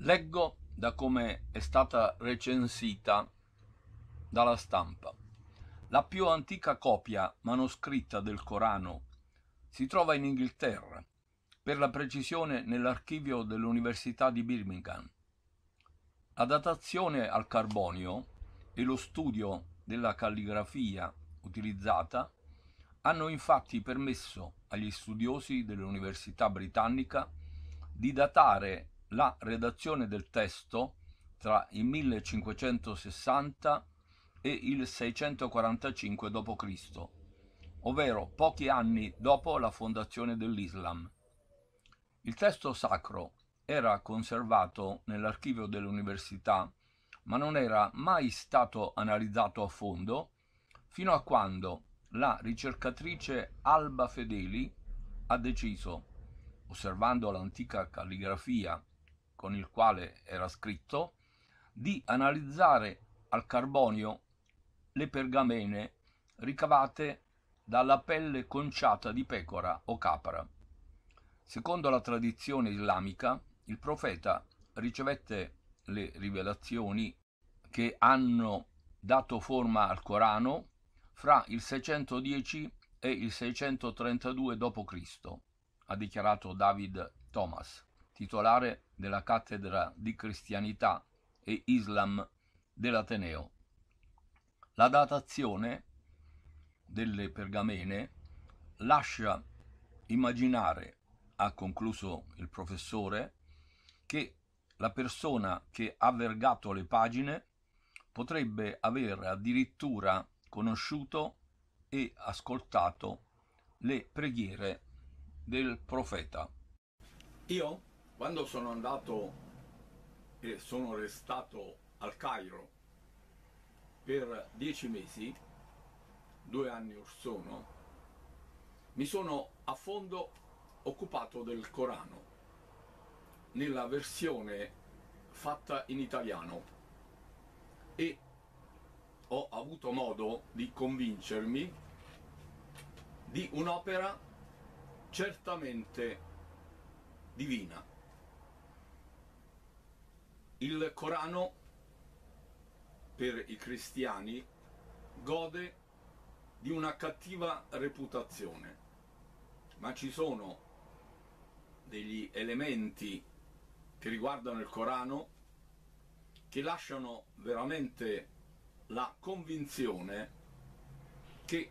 Leggo da come è stata recensita dalla stampa. La più antica copia manoscritta del Corano si trova in Inghilterra, per la precisione nell'archivio dell'Università di Birmingham. La datazione al carbonio e lo studio della calligrafia utilizzata hanno infatti permesso agli studiosi dell'Università britannica di datare la redazione del testo tra il 1560 e il 645 d.C., ovvero pochi anni dopo la fondazione dell'Islam. Il testo sacro era conservato nell'archivio dell'università, ma non era mai stato analizzato a fondo fino a quando la ricercatrice Alba Fedeli ha deciso, osservando l'antica calligrafia con il quale era scritto, di analizzare al carbonio le pergamene ricavate dalla pelle conciata di pecora o capra. Secondo la tradizione islamica, il profeta ricevette le rivelazioni che hanno dato forma al Corano fra il 610 e il 632 d.C., ha dichiarato David Thomas titolare della cattedra di cristianità e Islam dell'Ateneo. La datazione delle pergamene lascia immaginare, ha concluso il professore, che la persona che ha vergato le pagine potrebbe aver addirittura conosciuto e ascoltato le preghiere del profeta. Io quando sono andato e sono restato al Cairo per dieci mesi, due anni or sono, mi sono a fondo occupato del Corano nella versione fatta in italiano e ho avuto modo di convincermi di un'opera certamente divina. Il Corano per i cristiani gode di una cattiva reputazione, ma ci sono degli elementi che riguardano il Corano che lasciano veramente la convinzione che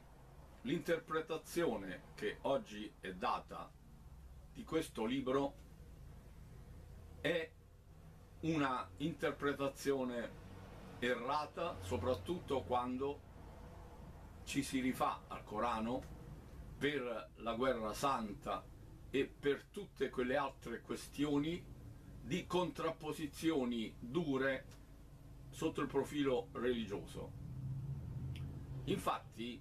l'interpretazione che oggi è data di questo libro è una interpretazione errata, soprattutto quando ci si rifà al Corano per la guerra santa e per tutte quelle altre questioni di contrapposizioni dure sotto il profilo religioso. Infatti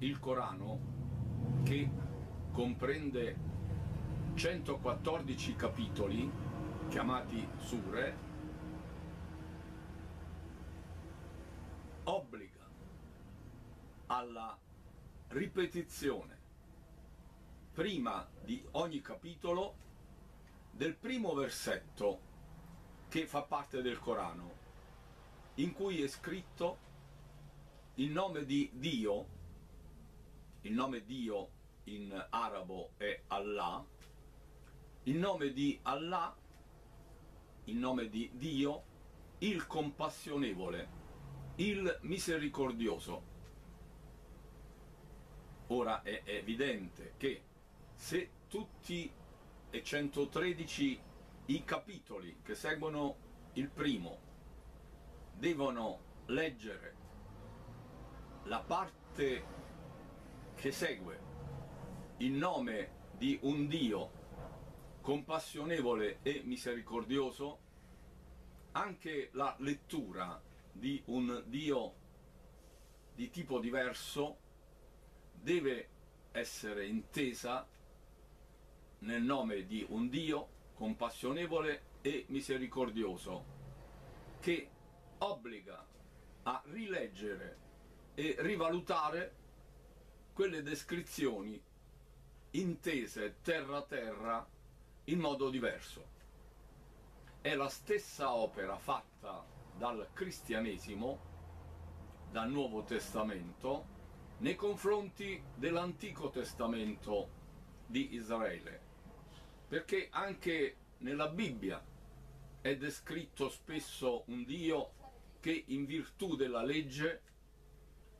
il Corano, che comprende 114 capitoli, chiamati sure, obbliga alla ripetizione prima di ogni capitolo del primo versetto che fa parte del Corano, in cui è scritto il nome di Dio, il nome Dio in arabo è Allah, il nome di Allah il nome di Dio, il compassionevole, il misericordioso. Ora è evidente che se tutti e 113 i capitoli che seguono il primo devono leggere la parte che segue il nome di un Dio compassionevole e misericordioso, anche la lettura di un Dio di tipo diverso deve essere intesa nel nome di un Dio compassionevole e misericordioso che obbliga a rileggere e rivalutare quelle descrizioni intese terra a terra in modo diverso. È la stessa opera fatta dal cristianesimo, dal Nuovo Testamento, nei confronti dell'Antico Testamento di Israele, perché anche nella Bibbia è descritto spesso un Dio che in virtù della legge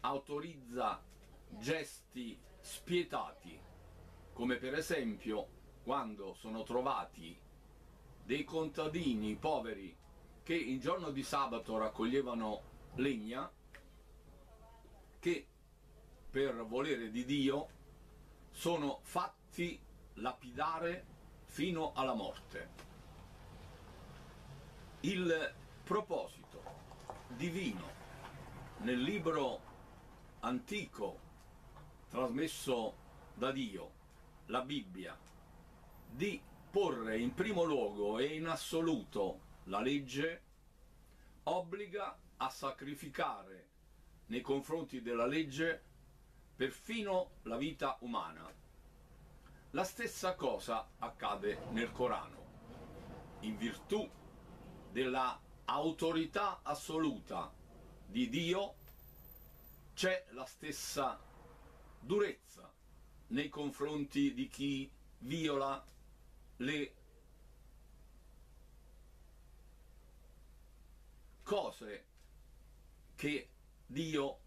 autorizza gesti spietati, come per esempio quando sono trovati dei contadini poveri che in giorno di sabato raccoglievano legna che per volere di Dio sono fatti lapidare fino alla morte. Il proposito divino nel libro antico trasmesso da Dio, la Bibbia, di porre in primo luogo e in assoluto la legge obbliga a sacrificare nei confronti della legge perfino la vita umana. La stessa cosa accade nel Corano, in virtù della autorità assoluta di Dio c'è la stessa durezza nei confronti di chi viola le cose che Dio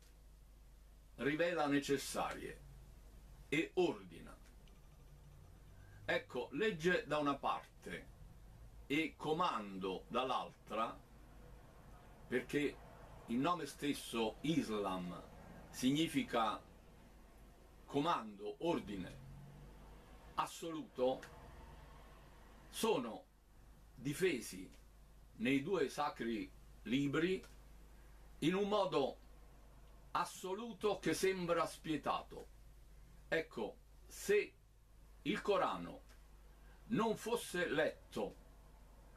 rivela necessarie e ordina. Ecco, legge da una parte e comando dall'altra, perché il nome stesso Islam significa comando, ordine assoluto, sono difesi nei due sacri libri in un modo assoluto che sembra spietato. Ecco, se il Corano non fosse letto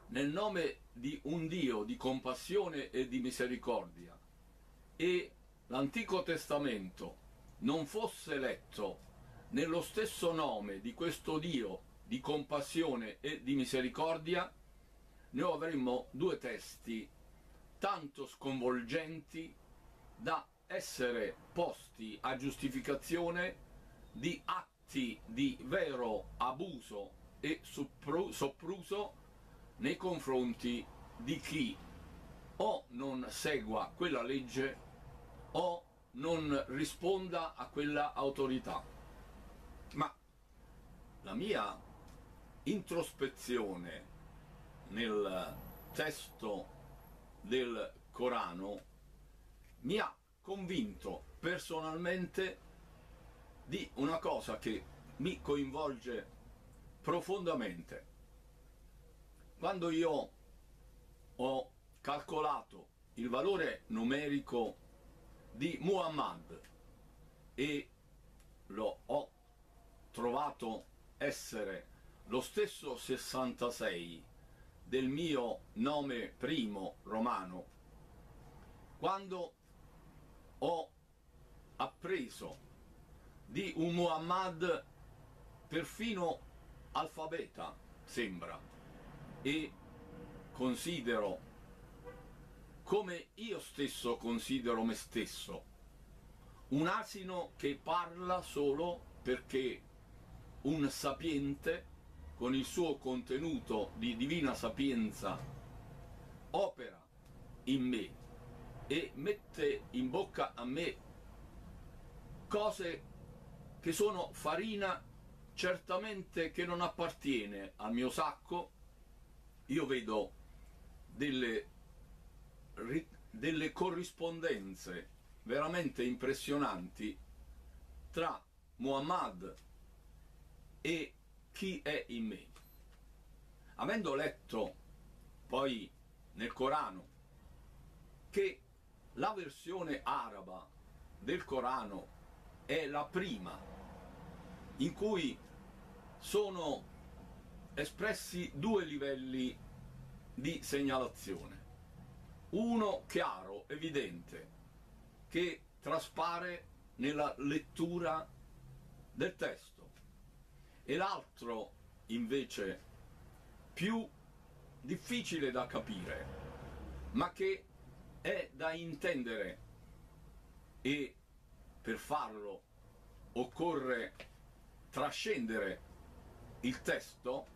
nel nome di un Dio di compassione e di misericordia e l'Antico Testamento non fosse letto nello stesso nome di questo Dio di compassione e di misericordia, noi avremmo due testi tanto sconvolgenti da essere posti a giustificazione di atti di vero abuso e soppruso nei confronti di chi o non segua quella legge o non risponda a quella autorità. Ma la mia introspezione nel testo del Corano mi ha convinto personalmente di una cosa che mi coinvolge profondamente. Quando io ho calcolato il valore numerico di Muhammad e lo ho trovato essere lo stesso 66 del mio nome primo romano, quando ho appreso di un Muhammad perfino alfabeta, sembra, e considero come io stesso considero me stesso, un asino che parla solo perché un sapiente con il suo contenuto di divina sapienza, opera in me e mette in bocca a me cose che sono farina certamente che non appartiene al mio sacco, io vedo delle, delle corrispondenze veramente impressionanti tra Muhammad e chi è in me. Avendo letto poi nel Corano che la versione araba del Corano è la prima in cui sono espressi due livelli di segnalazione. Uno chiaro, evidente, che traspare nella lettura del testo e l'altro invece più difficile da capire, ma che è da intendere e per farlo occorre trascendere il testo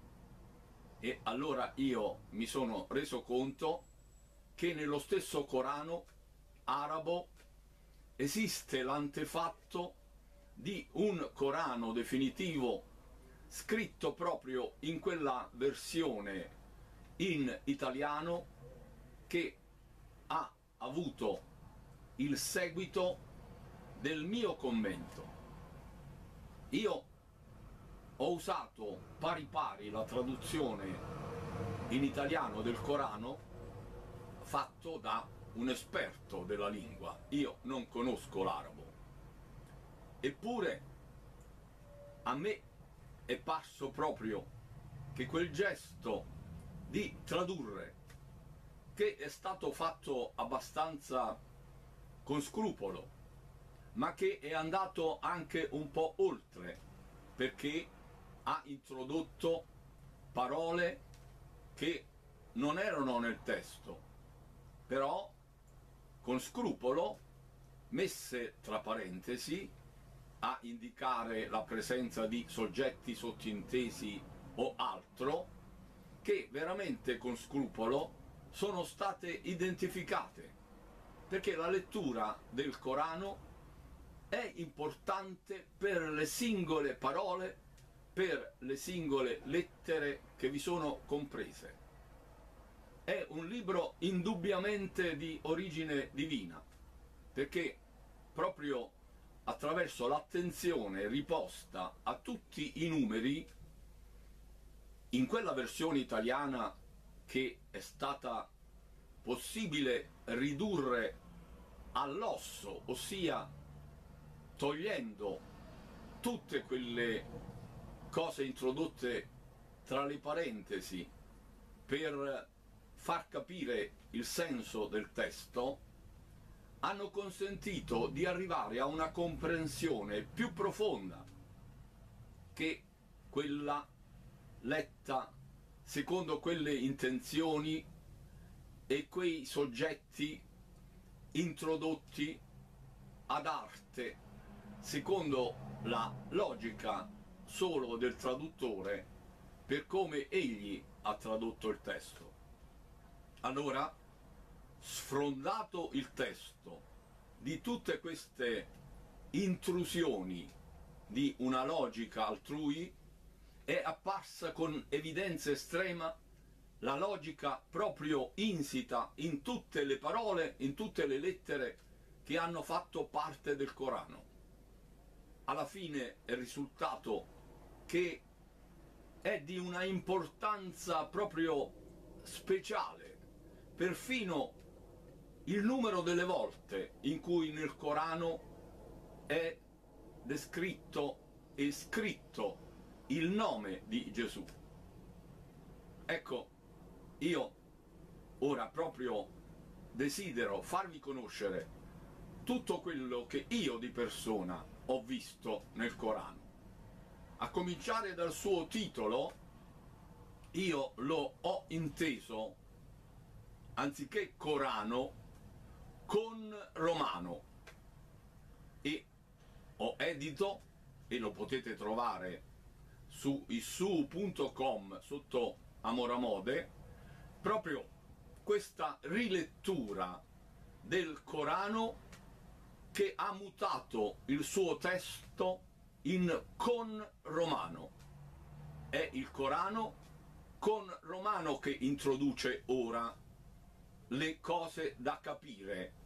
e allora io mi sono reso conto che nello stesso Corano arabo esiste l'antefatto di un Corano definitivo scritto proprio in quella versione in italiano che ha avuto il seguito del mio commento. Io ho usato pari pari la traduzione in italiano del Corano fatto da un esperto della lingua. Io non conosco l'arabo. Eppure a me e passo proprio che quel gesto di tradurre che è stato fatto abbastanza con scrupolo ma che è andato anche un po' oltre perché ha introdotto parole che non erano nel testo però con scrupolo messe tra parentesi a indicare la presenza di soggetti sottintesi o altro che veramente con scrupolo sono state identificate perché la lettura del Corano è importante per le singole parole, per le singole lettere che vi sono comprese. È un libro indubbiamente di origine divina, perché proprio attraverso l'attenzione riposta a tutti i numeri in quella versione italiana che è stata possibile ridurre all'osso, ossia togliendo tutte quelle cose introdotte tra le parentesi per far capire il senso del testo hanno consentito di arrivare a una comprensione più profonda che quella letta secondo quelle intenzioni e quei soggetti introdotti ad arte secondo la logica solo del traduttore per come egli ha tradotto il testo. Allora sfrondato il testo di tutte queste intrusioni di una logica altrui, è apparsa con evidenza estrema la logica proprio insita in tutte le parole, in tutte le lettere che hanno fatto parte del Corano. Alla fine è risultato che è di una importanza proprio speciale, perfino il numero delle volte in cui nel Corano è descritto e scritto il nome di Gesù. Ecco, io ora proprio desidero farvi conoscere tutto quello che io di persona ho visto nel Corano. A cominciare dal suo titolo, io lo ho inteso, anziché Corano, con Romano e ho edito e lo potete trovare su issu.com sotto Amoramode proprio questa rilettura del Corano che ha mutato il suo testo in con romano. È il Corano con romano che introduce ora le cose da capire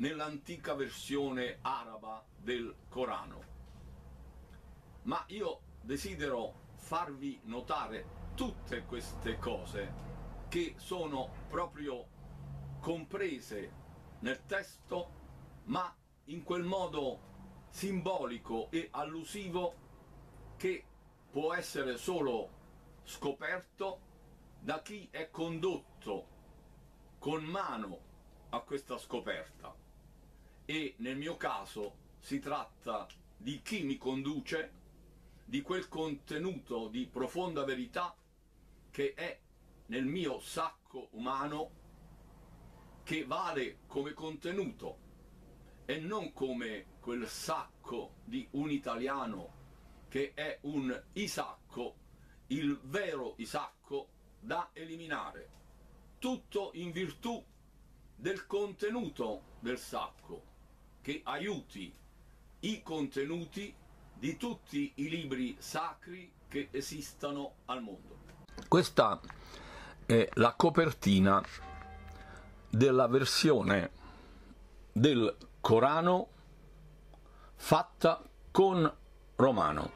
nell'antica versione araba del Corano. Ma io desidero farvi notare tutte queste cose che sono proprio comprese nel testo, ma in quel modo simbolico e allusivo che può essere solo scoperto da chi è condotto con mano a questa scoperta e nel mio caso si tratta di chi mi conduce, di quel contenuto di profonda verità che è nel mio sacco umano, che vale come contenuto e non come quel sacco di un italiano che è un isacco, il vero isacco da eliminare, tutto in virtù del contenuto del sacco che aiuti i contenuti di tutti i libri sacri che esistano al mondo. Questa è la copertina della versione del Corano fatta con Romano.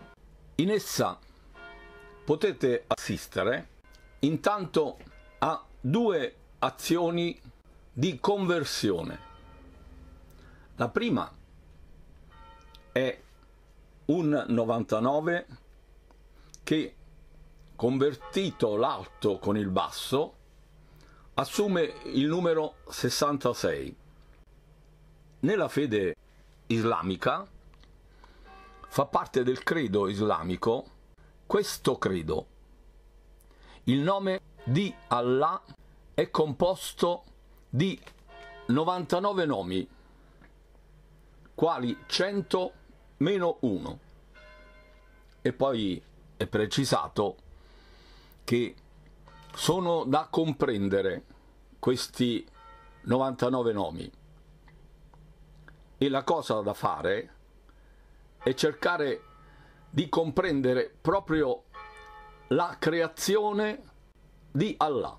In essa potete assistere intanto a due azioni di conversione la prima è un 99 che convertito l'alto con il basso assume il numero 66. Nella fede islamica fa parte del credo islamico questo credo. Il nome di Allah è composto di 99 nomi quali 100 meno 1. E poi è precisato che sono da comprendere questi 99 nomi e la cosa da fare è cercare di comprendere proprio la creazione di Allah.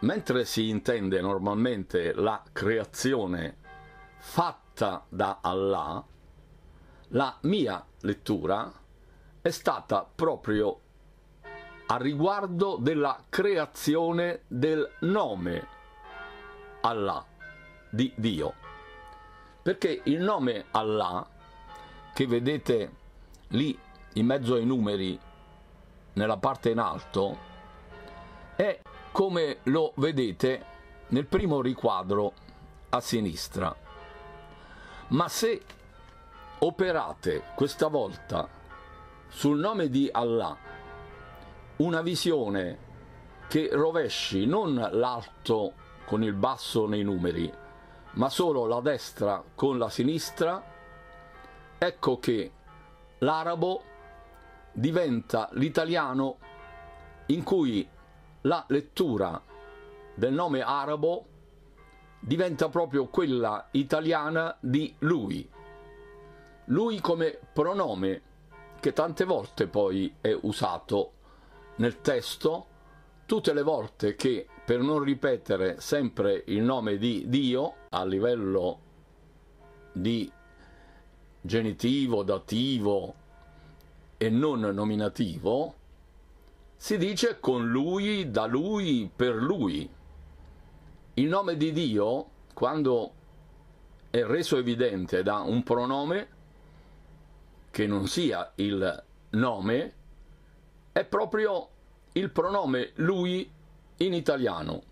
Mentre si intende normalmente la creazione fatta fatta da Allah, la mia lettura è stata proprio a riguardo della creazione del nome Allah di Dio. Perché il nome Allah, che vedete lì in mezzo ai numeri, nella parte in alto, è come lo vedete nel primo riquadro a sinistra ma se operate questa volta sul nome di Allah una visione che rovesci non l'alto con il basso nei numeri, ma solo la destra con la sinistra, ecco che l'arabo diventa l'italiano in cui la lettura del nome arabo diventa proprio quella italiana di lui. Lui come pronome che tante volte poi è usato nel testo, tutte le volte che per non ripetere sempre il nome di Dio a livello di genitivo, dativo e non nominativo, si dice con lui, da lui, per lui. Il nome di Dio, quando è reso evidente da un pronome che non sia il nome, è proprio il pronome lui in italiano.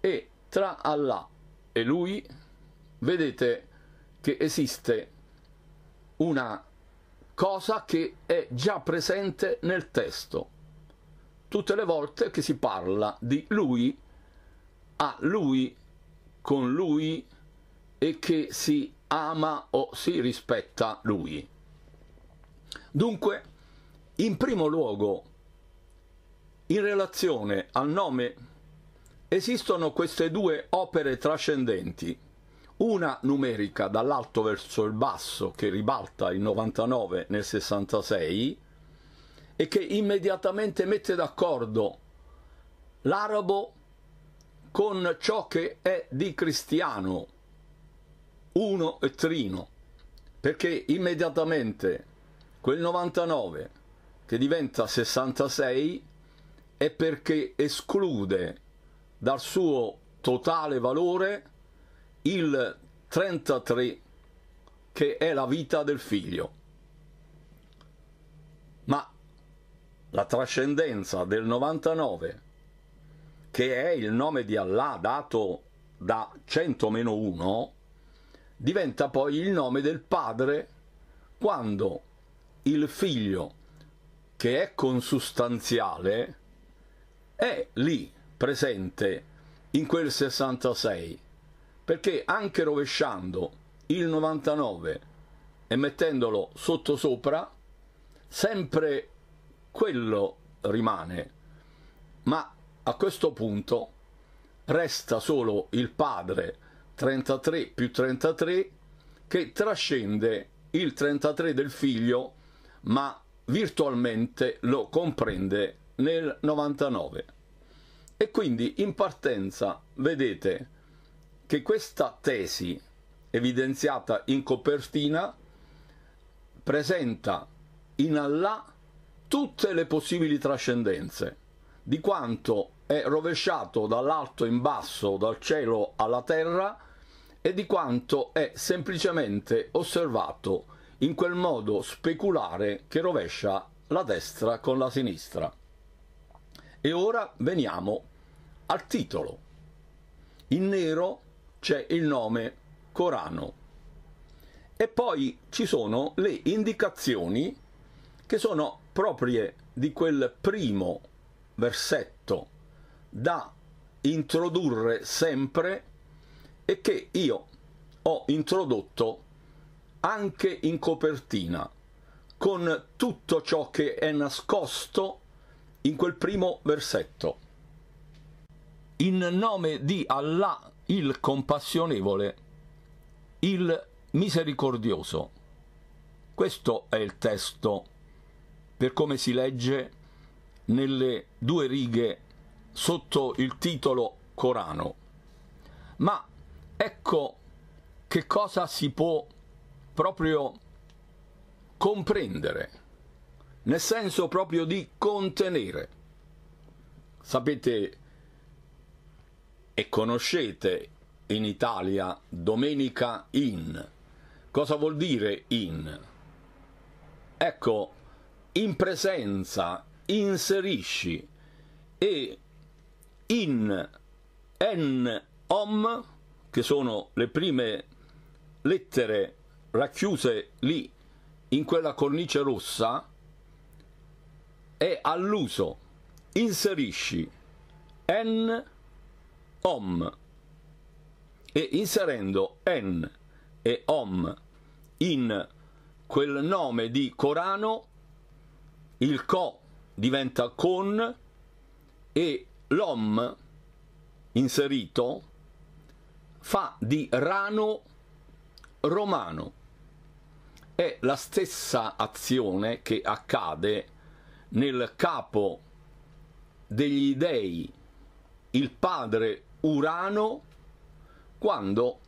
E tra Allah e lui vedete che esiste una cosa che è già presente nel testo. Tutte le volte che si parla di lui a lui, con lui e che si ama o si rispetta lui. Dunque, in primo luogo, in relazione al nome esistono queste due opere trascendenti, una numerica dall'alto verso il basso che ribalta il 99 nel 66 e che immediatamente mette d'accordo l'arabo con ciò che è di cristiano, uno e trino, perché immediatamente quel 99 che diventa 66 è perché esclude dal suo totale valore il 33 che è la vita del figlio. Ma la trascendenza del 99 che è il nome di Allah dato da 100-1, diventa poi il nome del padre quando il figlio che è consustanziale è lì presente in quel 66 perché anche rovesciando il 99 e mettendolo sotto sopra sempre quello rimane ma a questo punto resta solo il padre 33 più 33 che trascende il 33 del figlio ma virtualmente lo comprende nel 99. E quindi in partenza vedete che questa tesi evidenziata in copertina presenta in Allah tutte le possibili trascendenze di quanto è rovesciato dall'alto in basso, dal cielo alla terra e di quanto è semplicemente osservato in quel modo speculare che rovescia la destra con la sinistra. E ora veniamo al titolo. In nero c'è il nome Corano. E poi ci sono le indicazioni che sono proprie di quel primo versetto da introdurre sempre e che io ho introdotto anche in copertina con tutto ciò che è nascosto in quel primo versetto. In nome di Allah il compassionevole, il misericordioso. Questo è il testo per come si legge nelle due righe sotto il titolo Corano. Ma ecco che cosa si può proprio comprendere, nel senso proprio di contenere. Sapete e conoscete in Italia domenica in. Cosa vuol dire in? Ecco, in presenza, inserisci e in en om, che sono le prime lettere racchiuse lì in quella cornice rossa, è all'uso. Inserisci en om e inserendo en e om in quel nome di Corano, il co diventa con e l'om inserito fa di rano romano. È la stessa azione che accade nel capo degli dei, il padre Urano, quando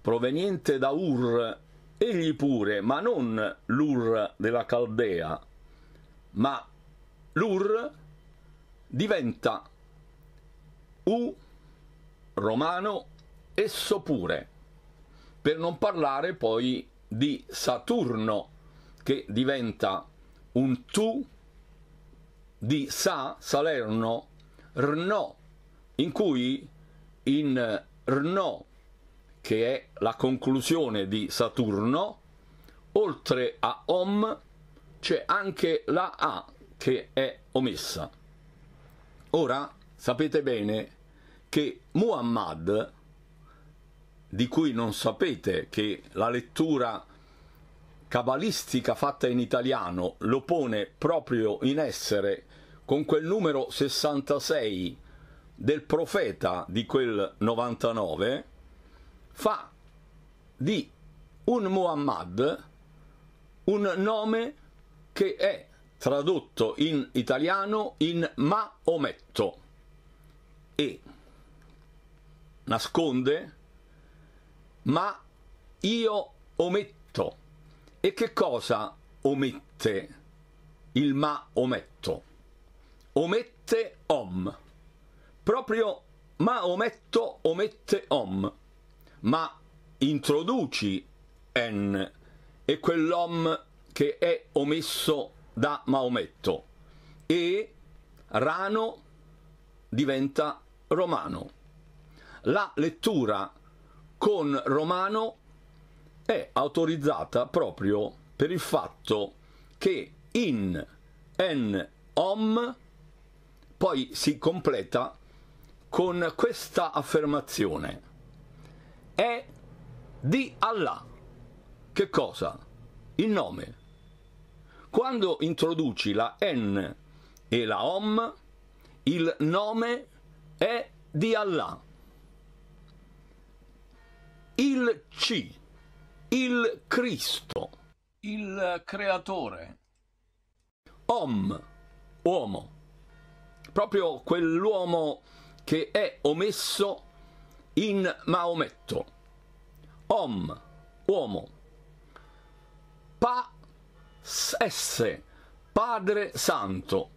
proveniente da Ur, egli pure, ma non l'Ur della Caldea, ma l'Ur diventa U romano esso pure, per non parlare poi di Saturno che diventa un tu di Sa, Salerno, Rno, in cui in Rno, che è la conclusione di Saturno, oltre a Om c'è anche la A che è omessa. Ora sapete bene che Muhammad, di cui non sapete che la lettura cabalistica fatta in italiano lo pone proprio in essere con quel numero 66 del profeta di quel 99, fa di un Muhammad un nome che è tradotto in italiano in Maometto e nasconde ma io ometto. E che cosa omette il Maometto Omette om. Proprio Maometto omette om. Ma introduci en e quell'om che è omesso da Maometto e Rano diventa romano. La lettura con romano è autorizzata proprio per il fatto che in en om poi si completa con questa affermazione è di Allah. Che cosa? Il nome quando introduci la N e la Om, il nome è di Allah. Il C, il Cristo. Il Creatore. Om, uomo. Proprio quell'uomo che è omesso in Maometto. Om, uomo. Pa S. Padre Santo.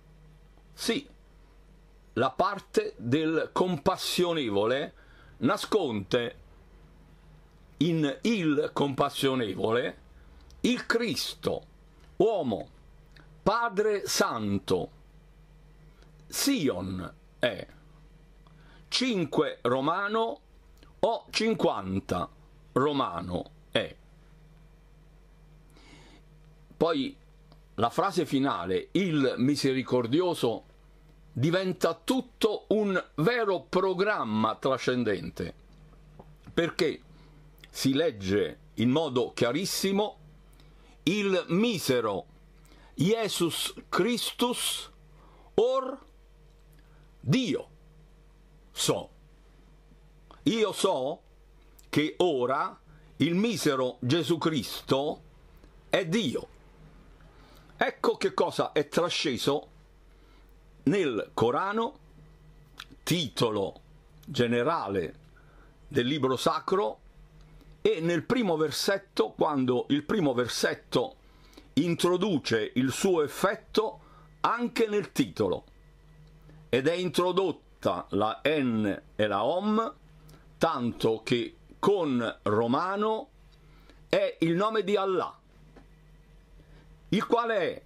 Sì, la parte del compassionevole nasconde in il compassionevole il Cristo, uomo, Padre Santo. Sion è 5 Romano o 50 Romano. Poi la frase finale, il misericordioso, diventa tutto un vero programma trascendente, perché si legge in modo chiarissimo il misero Jesus Christus or Dio so. Io so che ora il misero Gesù Cristo è Dio. Ecco che cosa è trasceso nel Corano, titolo generale del libro sacro, e nel primo versetto, quando il primo versetto introduce il suo effetto anche nel titolo, ed è introdotta la N e la Om, tanto che con Romano è il nome di Allah il quale è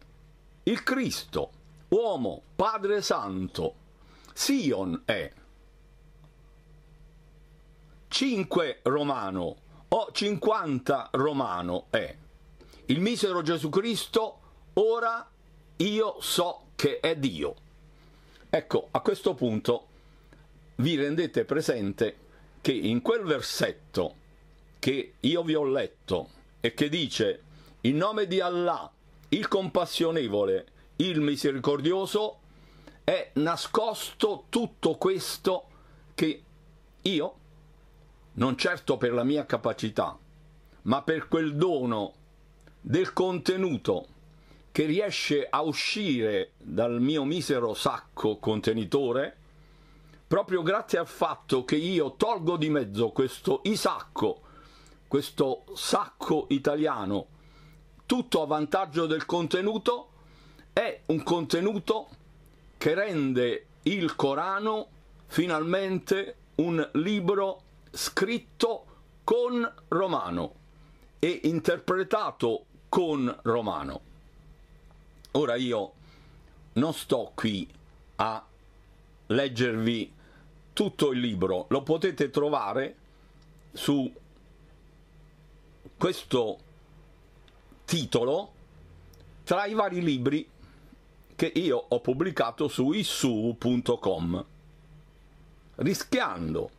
il Cristo, uomo, Padre Santo, Sion è. 5 Romano o 50 Romano è. Il misero Gesù Cristo, ora io so che è Dio. Ecco, a questo punto vi rendete presente che in quel versetto che io vi ho letto e che dice in nome di Allah il compassionevole, il misericordioso, è nascosto tutto questo che io, non certo per la mia capacità, ma per quel dono del contenuto che riesce a uscire dal mio misero sacco contenitore, proprio grazie al fatto che io tolgo di mezzo questo isacco, questo sacco italiano, tutto a vantaggio del contenuto, è un contenuto che rende il Corano finalmente un libro scritto con romano e interpretato con romano. Ora io non sto qui a leggervi tutto il libro, lo potete trovare su questo titolo tra i vari libri che io ho pubblicato su issu.com, rischiando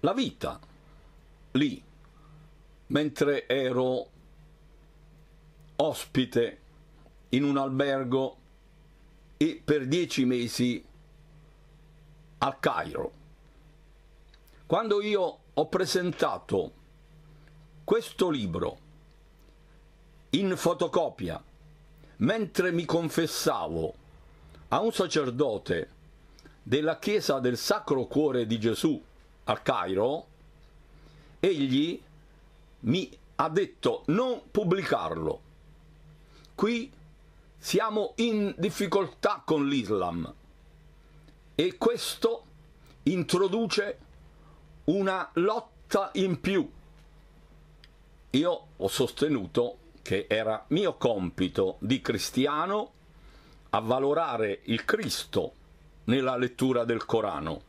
la vita lì, mentre ero ospite in un albergo e per dieci mesi al Cairo. Quando io ho presentato questo libro in fotocopia, mentre mi confessavo a un sacerdote della chiesa del Sacro Cuore di Gesù a Cairo, egli mi ha detto non pubblicarlo. Qui siamo in difficoltà con l'Islam e questo introduce una lotta in più. Io ho sostenuto che era mio compito di cristiano avvalorare il Cristo nella lettura del Corano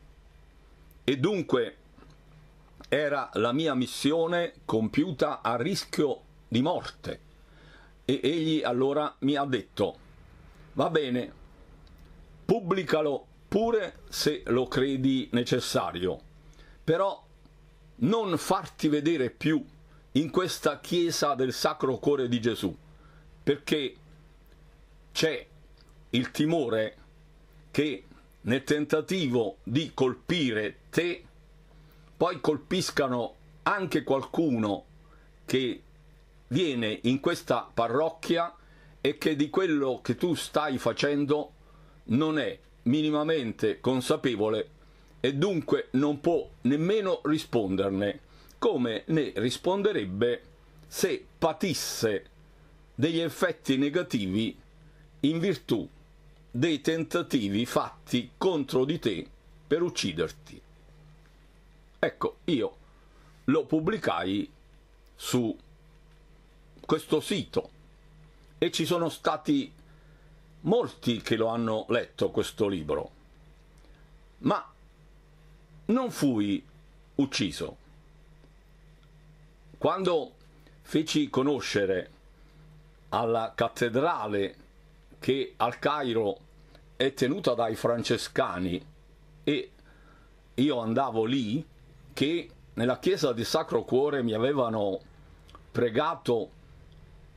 e dunque era la mia missione compiuta a rischio di morte e egli allora mi ha detto va bene pubblicalo pure se lo credi necessario però non farti vedere più in questa chiesa del Sacro Cuore di Gesù, perché c'è il timore che nel tentativo di colpire te, poi colpiscano anche qualcuno che viene in questa parrocchia e che di quello che tu stai facendo non è minimamente consapevole e dunque non può nemmeno risponderne come ne risponderebbe se patisse degli effetti negativi in virtù dei tentativi fatti contro di te per ucciderti. Ecco, io lo pubblicai su questo sito e ci sono stati molti che lo hanno letto questo libro, ma non fui ucciso. Quando feci conoscere alla cattedrale che al Cairo è tenuta dai francescani e io andavo lì che nella chiesa di Sacro Cuore mi avevano pregato,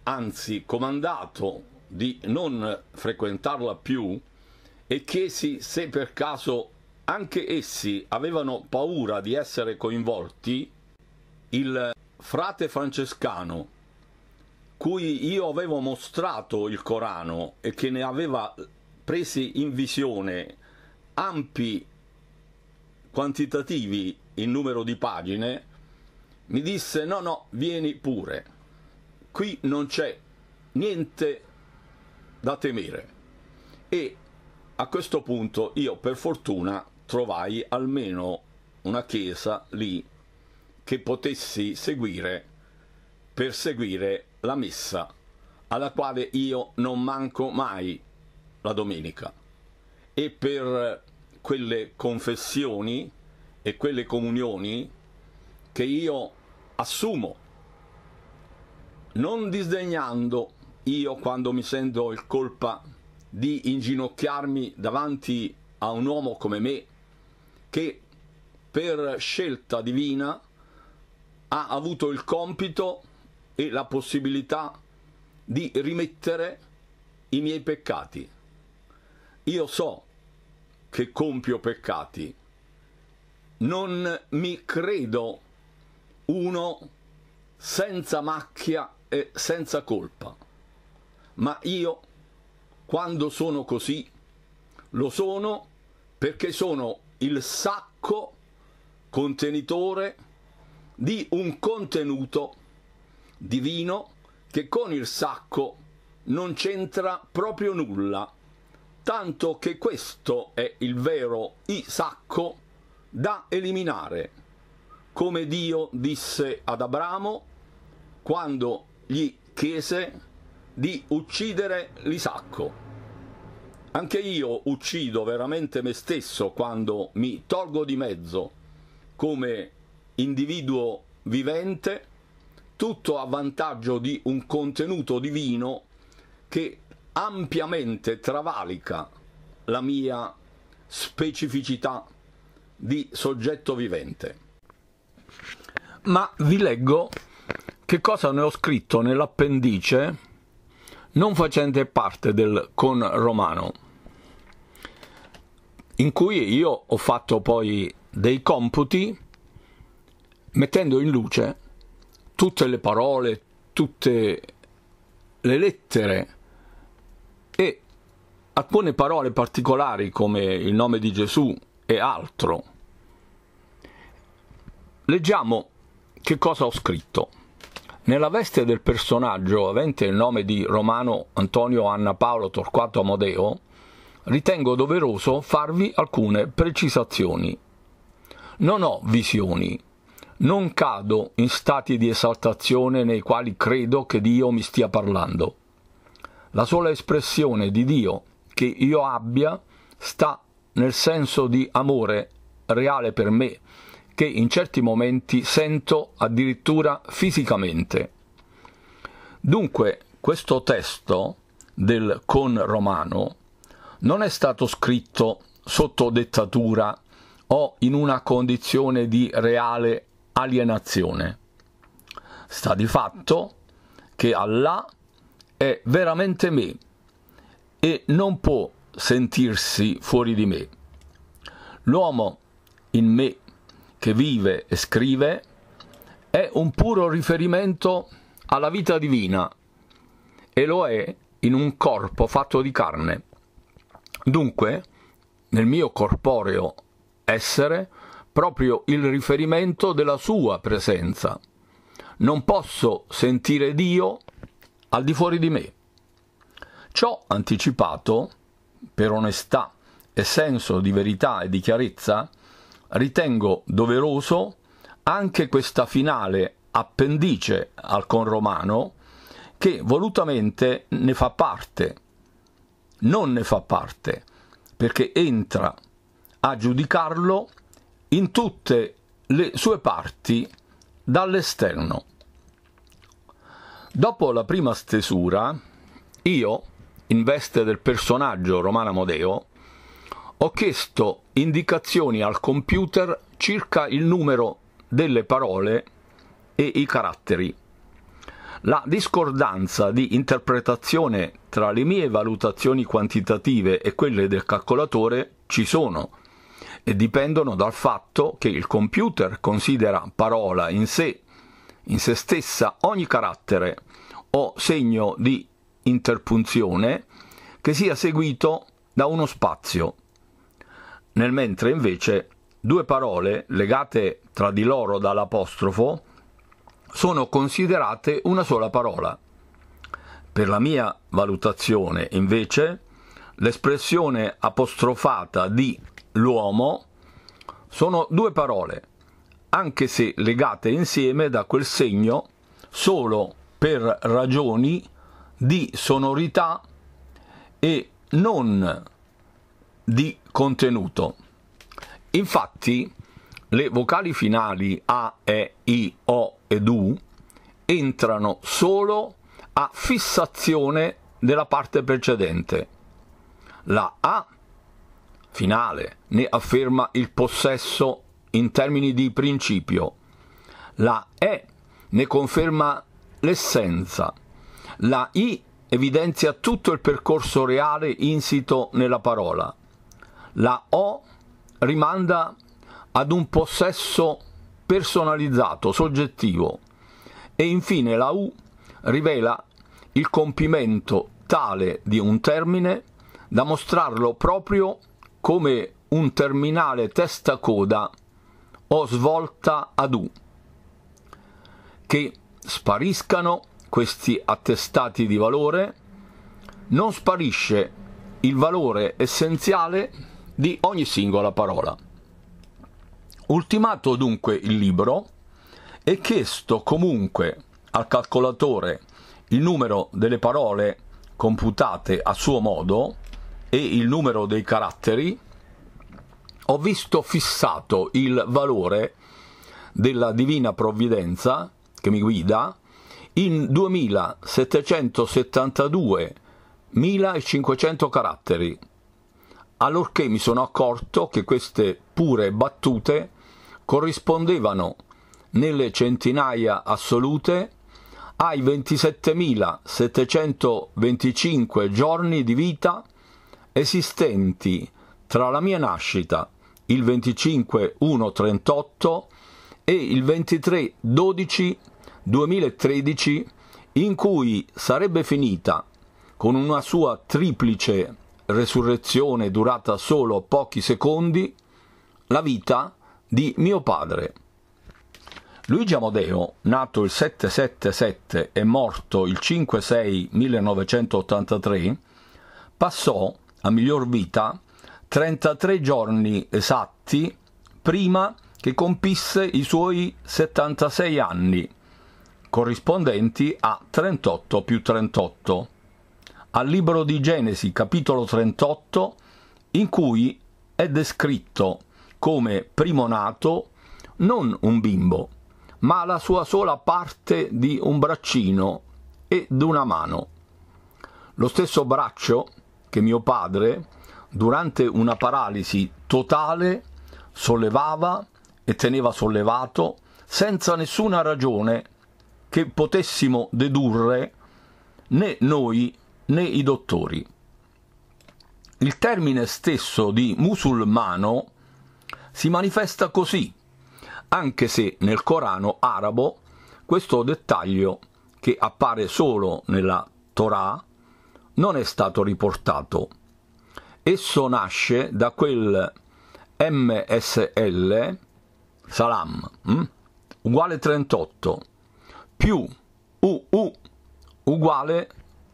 anzi comandato di non frequentarla più e chiesi se per caso anche essi avevano paura di essere coinvolti, il frate francescano, cui io avevo mostrato il Corano e che ne aveva presi in visione ampi quantitativi in numero di pagine, mi disse no no, vieni pure, qui non c'è niente da temere. E a questo punto io per fortuna trovai almeno una chiesa lì che potessi seguire per seguire la messa alla quale io non manco mai la domenica e per quelle confessioni e quelle comunioni che io assumo, non disdegnando io quando mi sento il colpa di inginocchiarmi davanti a un uomo come me, che per scelta divina ha avuto il compito e la possibilità di rimettere i miei peccati. Io so che compio peccati, non mi credo uno senza macchia e senza colpa, ma io quando sono così lo sono perché sono il sacco contenitore di un contenuto divino che con il sacco non c'entra proprio nulla, tanto che questo è il vero Isacco da eliminare, come Dio disse ad Abramo quando gli chiese di uccidere l'Isacco. Anche io uccido veramente me stesso quando mi tolgo di mezzo, come individuo vivente, tutto a vantaggio di un contenuto divino che ampiamente travalica la mia specificità di soggetto vivente. Ma vi leggo che cosa ne ho scritto nell'appendice non facente parte del con romano, in cui io ho fatto poi dei computi mettendo in luce tutte le parole, tutte le lettere e alcune parole particolari come il nome di Gesù e altro. Leggiamo che cosa ho scritto. Nella veste del personaggio avente il nome di Romano Antonio Anna Paolo Torquato Amodeo, ritengo doveroso farvi alcune precisazioni. Non ho visioni, non cado in stati di esaltazione nei quali credo che Dio mi stia parlando. La sola espressione di Dio che io abbia sta nel senso di amore reale per me, che in certi momenti sento addirittura fisicamente. Dunque, questo testo del con romano non è stato scritto sotto dettatura o in una condizione di reale alienazione. Sta di fatto che Allah è veramente me e non può sentirsi fuori di me. L'uomo in me che vive e scrive è un puro riferimento alla vita divina e lo è in un corpo fatto di carne. Dunque, nel mio corporeo essere proprio il riferimento della sua presenza. Non posso sentire Dio al di fuori di me. Ciò anticipato, per onestà e senso di verità e di chiarezza, ritengo doveroso anche questa finale appendice al conromano che volutamente ne fa parte, non ne fa parte, perché entra a giudicarlo in tutte le sue parti dall'esterno. Dopo la prima stesura, io, in veste del personaggio Romano Amodeo, ho chiesto indicazioni al computer circa il numero delle parole e i caratteri. La discordanza di interpretazione tra le mie valutazioni quantitative e quelle del calcolatore ci sono dipendono dal fatto che il computer considera parola in sé, in se stessa, ogni carattere o segno di interpunzione che sia seguito da uno spazio, nel mentre invece due parole legate tra di loro dall'apostrofo sono considerate una sola parola. Per la mia valutazione, invece, l'espressione apostrofata di l'uomo sono due parole, anche se legate insieme da quel segno solo per ragioni di sonorità e non di contenuto. Infatti, le vocali finali A, E, I, O ed U entrano solo a fissazione della parte precedente. La A finale, né afferma il possesso in termini di principio. La E ne conferma l'essenza. La I evidenzia tutto il percorso reale insito nella parola. La O rimanda ad un possesso personalizzato, soggettivo. E infine la U rivela il compimento tale di un termine da mostrarlo proprio come un terminale testacoda o svolta ad U. Che spariscano questi attestati di valore, non sparisce il valore essenziale di ogni singola parola. Ultimato dunque il libro, è chiesto comunque al calcolatore il numero delle parole computate a suo modo e il numero dei caratteri, ho visto fissato il valore della divina provvidenza che mi guida in 2772.500 caratteri, allorché mi sono accorto che queste pure battute corrispondevano nelle centinaia assolute ai 27.725 giorni di vita esistenti tra la mia nascita, il 25-1-38, e il 23-12-2013, in cui sarebbe finita con una sua triplice resurrezione durata solo pochi secondi, la vita di mio padre. Luigi Amodeo, nato il 777 e morto il 5-6-1983, passò a miglior vita 33 giorni esatti prima che compisse i suoi 76 anni, corrispondenti a 38 più 38, al libro di Genesi capitolo 38, in cui è descritto come primo nato non un bimbo, ma la sua sola parte di un braccino e d'una mano. Lo stesso braccio che mio padre, durante una paralisi totale, sollevava e teneva sollevato senza nessuna ragione che potessimo dedurre né noi né i dottori. Il termine stesso di musulmano si manifesta così, anche se nel Corano arabo questo dettaglio, che appare solo nella Torah, non è stato riportato. Esso nasce da quel MSL salam mh? Mm? uguale 38 più UU uguale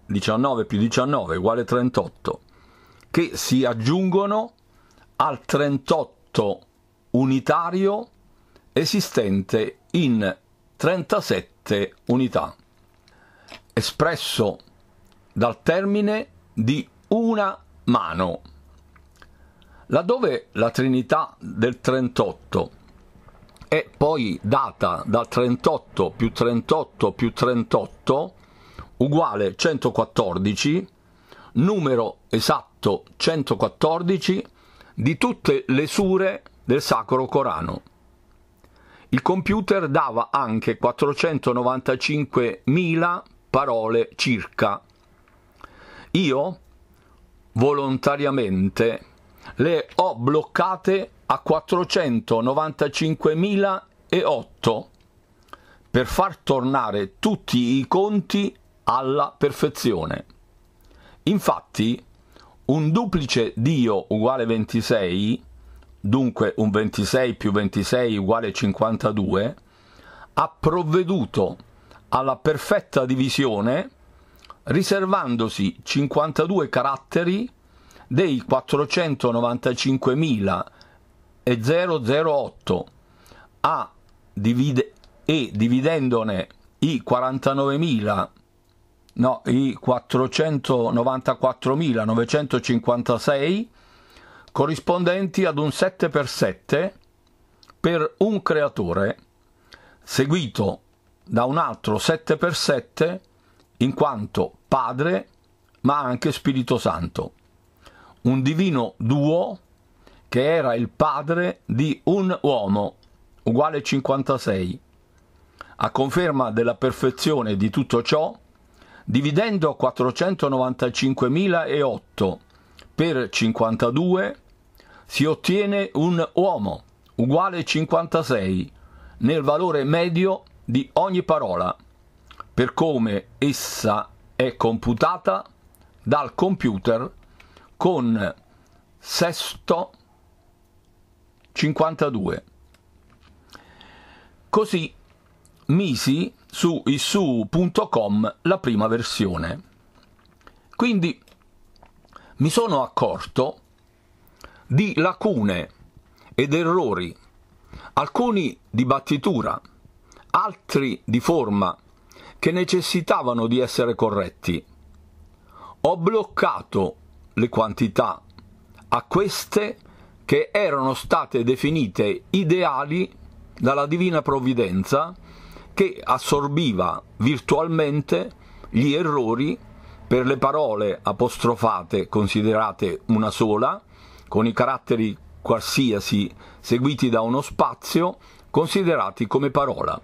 19 più 19 uguale 38 che si aggiungono al 38 unitario esistente in 37 unità espresso dal termine di una mano, laddove la Trinità del 38 è poi data dal 38 più 38 più 38 uguale 114, numero esatto 114 di tutte le sure del Sacro Corano. Il computer dava anche 495.000 parole circa io volontariamente le ho bloccate a 495.008 per far tornare tutti i conti alla perfezione. Infatti, un duplice Dio uguale 26, dunque un 26 più 26 uguale 52, ha provveduto alla perfetta divisione riservandosi 52 caratteri dei 495.008 a divide- e dividendone i 49.000 no, i 494.956 corrispondenti ad un 7x7 per un creatore, seguito da un altro 7x7 in quanto Padre ma anche Spirito Santo, un divino duo che era il padre di un uomo, uguale 56. A conferma della perfezione di tutto ciò, dividendo 495.008 per 52, si ottiene un uomo, uguale 56, nel valore medio di ogni parola per come essa è computata dal computer con sesto 52. Così misi su isu.com la prima versione. Quindi mi sono accorto di lacune ed errori, alcuni di battitura, altri di forma che necessitavano di essere corretti. Ho bloccato le quantità a queste che erano state definite ideali dalla divina provvidenza che assorbiva virtualmente gli errori per le parole apostrofate considerate una sola, con i caratteri qualsiasi seguiti da uno spazio considerati come parola,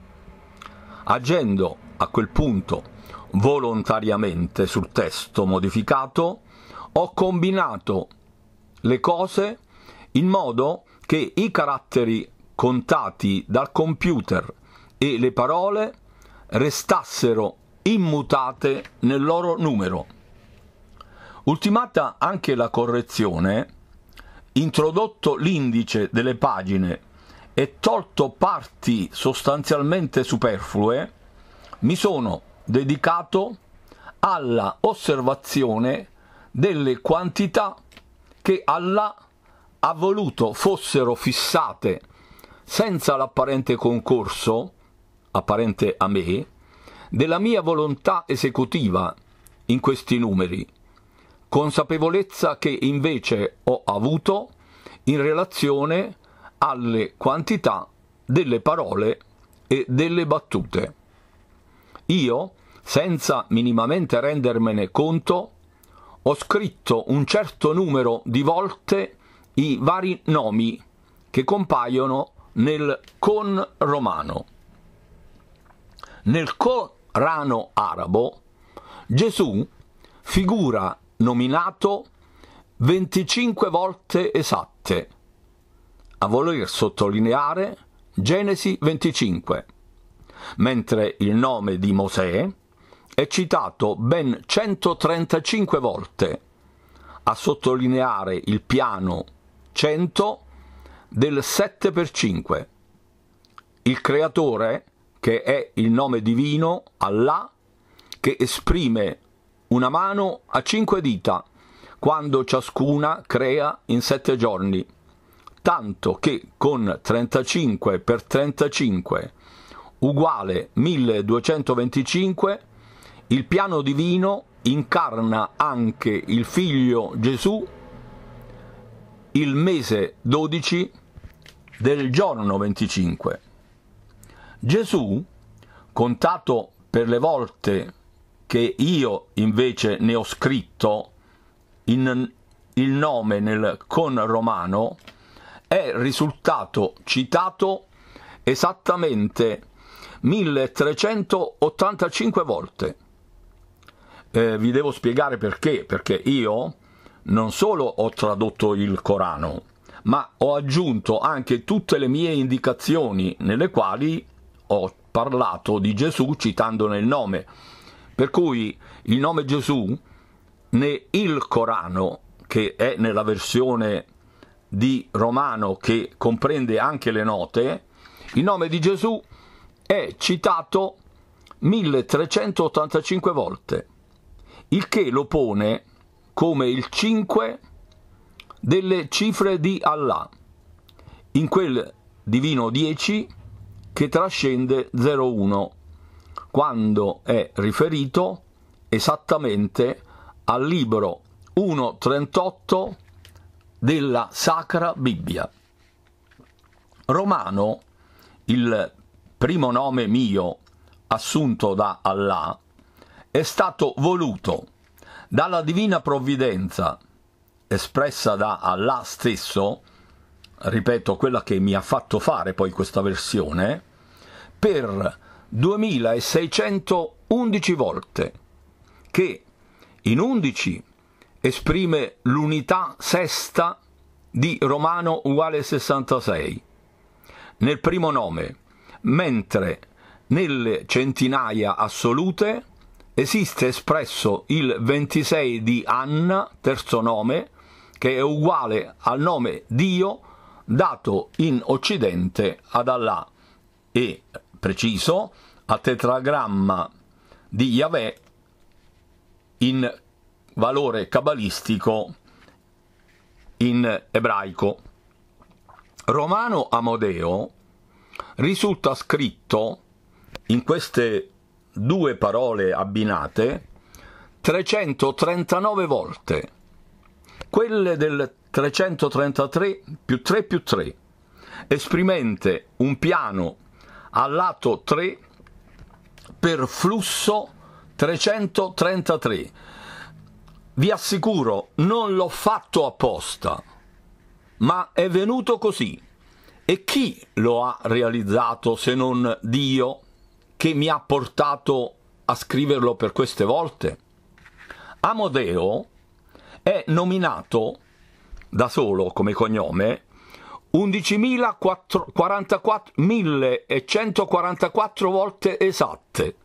agendo a quel punto volontariamente sul testo modificato, ho combinato le cose in modo che i caratteri contati dal computer e le parole restassero immutate nel loro numero. Ultimata anche la correzione, introdotto l'indice delle pagine e tolto parti sostanzialmente superflue, mi sono dedicato alla osservazione delle quantità che Allah ha voluto fossero fissate senza l'apparente concorso, apparente a me, della mia volontà esecutiva in questi numeri, consapevolezza che invece ho avuto in relazione alle quantità delle parole e delle battute. Io, senza minimamente rendermene conto, ho scritto un certo numero di volte i vari nomi che compaiono nel con romano. Nel Corano arabo Gesù figura nominato 25 volte esatte, a voler sottolineare Genesi 25 mentre il nome di Mosè è citato ben 135 volte, a sottolineare il piano 100 del 7 per 5. Il creatore, che è il nome divino, Allah, che esprime una mano a cinque dita, quando ciascuna crea in sette giorni, tanto che con 35 per 35 uguale 1225, il piano divino incarna anche il figlio Gesù il mese 12 del giorno 25. Gesù, contato per le volte che io invece ne ho scritto in, il nome nel con romano, è risultato citato esattamente 1385 volte. Eh, vi devo spiegare perché, perché io non solo ho tradotto il Corano, ma ho aggiunto anche tutte le mie indicazioni nelle quali ho parlato di Gesù citandone il nome. Per cui il nome Gesù né il Corano, che è nella versione di Romano che comprende anche le note, il nome di Gesù è citato 1385 volte, il che lo pone come il 5 delle cifre di Allah, in quel divino 10 che trascende 01, quando è riferito esattamente al libro 1.38 della Sacra Bibbia. Romano, il primo nome mio, assunto da Allah, è stato voluto dalla divina provvidenza, espressa da Allah stesso, ripeto quella che mi ha fatto fare poi questa versione, per 2611 volte, che in 11 esprime l'unità sesta di Romano uguale 66. Nel primo nome mentre nelle centinaia assolute esiste espresso il 26 di Anna, terzo nome, che è uguale al nome Dio dato in Occidente ad Allah e, preciso, al tetragramma di Yahweh in valore cabalistico in ebraico. Romano Amodeo risulta scritto in queste due parole abbinate 339 volte, quelle del 333 più 3 più 3, esprimente un piano a lato 3 per flusso 333. Vi assicuro, non l'ho fatto apposta, ma è venuto così. E chi lo ha realizzato se non Dio che mi ha portato a scriverlo per queste volte? Amodeo è nominato da solo come cognome 11.144 volte esatte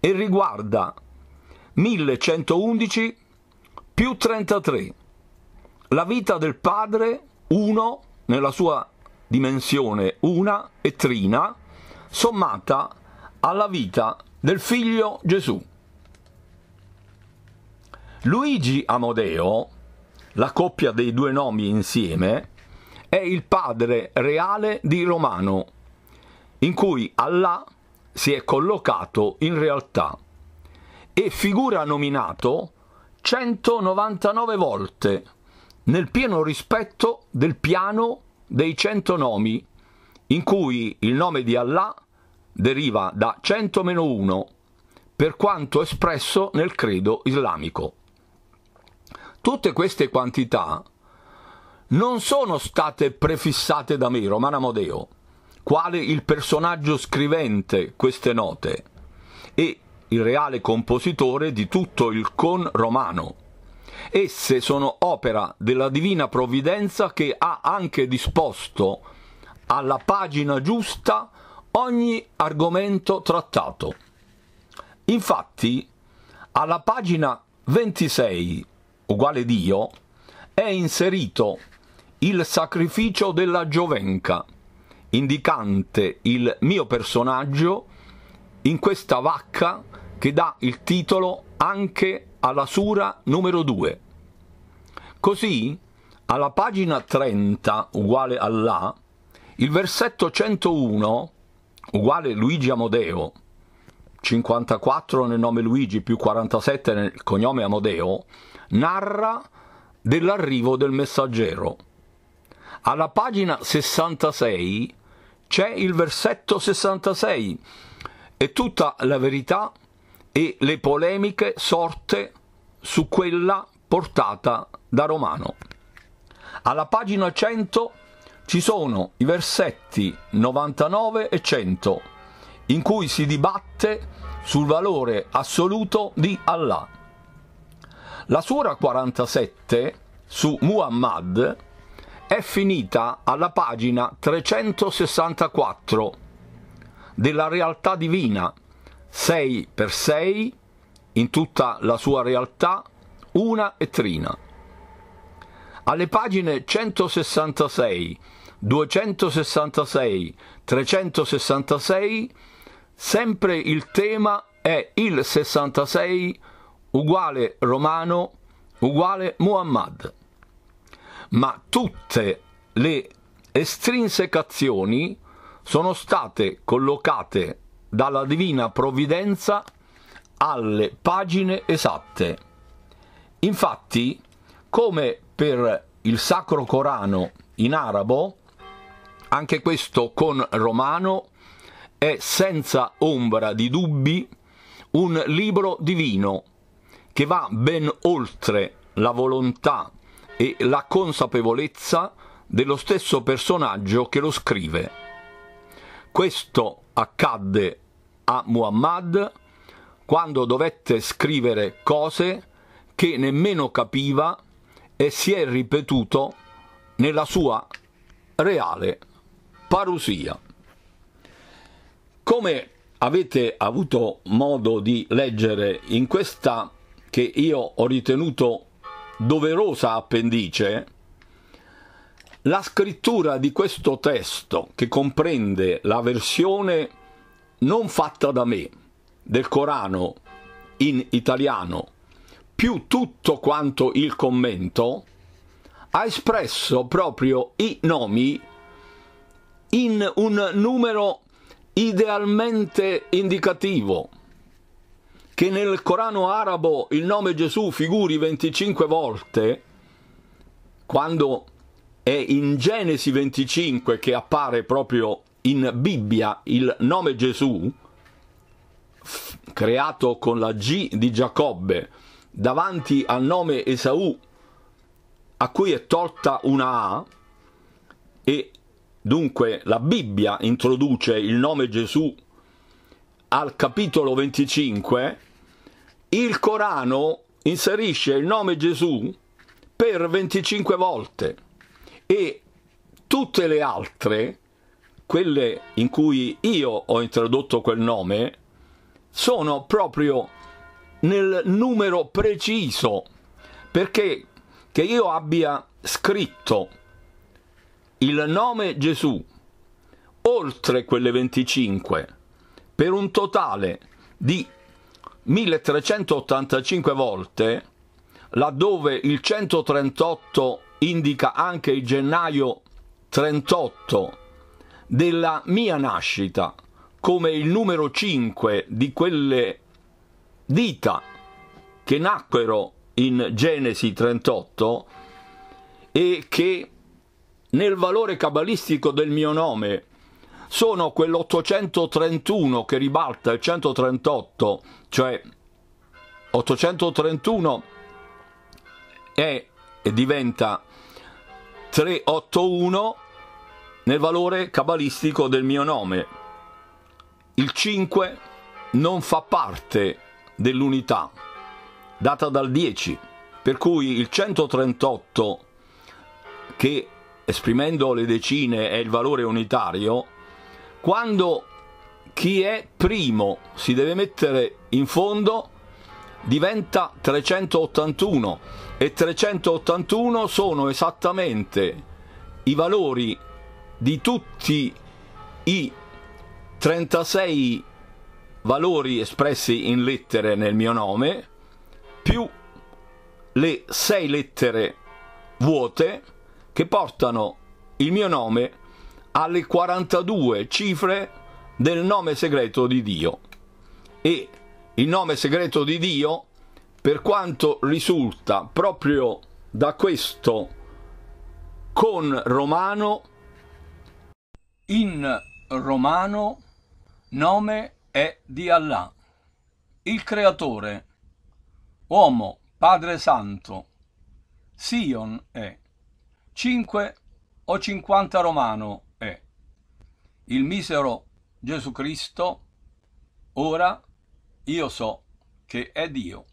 e riguarda 1111 più 33, la vita del padre uno, nella sua dimensione una e trina, sommata alla vita del figlio Gesù. Luigi Amodeo, la coppia dei due nomi insieme, è il padre reale di Romano, in cui Allah si è collocato in realtà e figura nominato 199 volte, nel pieno rispetto del piano dei cento nomi, in cui il nome di Allah deriva da 100-1, per quanto espresso nel credo islamico. Tutte queste quantità non sono state prefissate da me, Romano Amodeo, quale il personaggio scrivente queste note e il reale compositore di tutto il con romano Esse sono opera della divina provvidenza che ha anche disposto alla pagina giusta ogni argomento trattato. Infatti, alla pagina 26, uguale Dio, è inserito il sacrificio della giovenca, indicante il mio personaggio in questa vacca che dà il titolo anche alla sura numero 2. Così, alla pagina 30, uguale a là, il versetto 101, uguale Luigi Amodeo, 54 nel nome Luigi più 47 nel cognome Amodeo, narra dell'arrivo del messaggero. Alla pagina 66 c'è il versetto 66 e tutta la verità e le polemiche sorte su quella portata da Romano. Alla pagina 100 ci sono i versetti 99 e 100 in cui si dibatte sul valore assoluto di Allah. La sura 47 su Muhammad è finita alla pagina 364 della realtà divina, 6 per 6, in tutta la sua realtà, una e Trina. Alle pagine 166, 266, 366, sempre il tema è il 66 uguale Romano uguale Muhammad. Ma tutte le estrinsecazioni sono state collocate dalla Divina Provvidenza alle pagine esatte. Infatti, come per il Sacro Corano in arabo, anche questo con romano è senza ombra di dubbi un libro divino che va ben oltre la volontà e la consapevolezza dello stesso personaggio che lo scrive. Questo accadde a Muhammad quando dovette scrivere cose che nemmeno capiva e si è ripetuto nella sua reale parusia. Come avete avuto modo di leggere in questa che io ho ritenuto doverosa appendice, la scrittura di questo testo, che comprende la versione non fatta da me del Corano in italiano più tutto quanto il commento, ha espresso proprio i nomi in un numero idealmente indicativo, che nel Corano arabo il nome Gesù figuri 25 volte, quando è in Genesi 25 che appare proprio in Bibbia il nome Gesù, creato con la G di Giacobbe, davanti al nome Esaù a cui è tolta una A e dunque la Bibbia introduce il nome Gesù al capitolo 25, il Corano inserisce il nome Gesù per 25 volte e tutte le altre, quelle in cui io ho introdotto quel nome, sono proprio nel numero preciso, perché che io abbia scritto il nome Gesù oltre quelle 25 per un totale di 1385 volte, laddove il 138 indica anche il gennaio 38 della mia nascita come il numero 5 di quelle vita che nacquero in Genesi 38 e che nel valore cabalistico del mio nome sono quell'831 che ribalta il 138, cioè 831 è e diventa 381 nel valore cabalistico del mio nome. Il 5 non fa parte dell'unità, data dal 10, per cui il 138 che esprimendo le decine è il valore unitario, quando chi è primo si deve mettere in fondo diventa 381 e 381 sono esattamente i valori di tutti i 36 valori espressi in lettere nel mio nome più le sei lettere vuote che portano il mio nome alle 42 cifre del nome segreto di Dio. E il nome segreto di Dio, per quanto risulta proprio da questo con romano, in romano, nome segreto è di Allah, il Creatore, uomo, Padre Santo, Sion è, 5 o 50 romano è, il misero Gesù Cristo, ora io so che è Dio.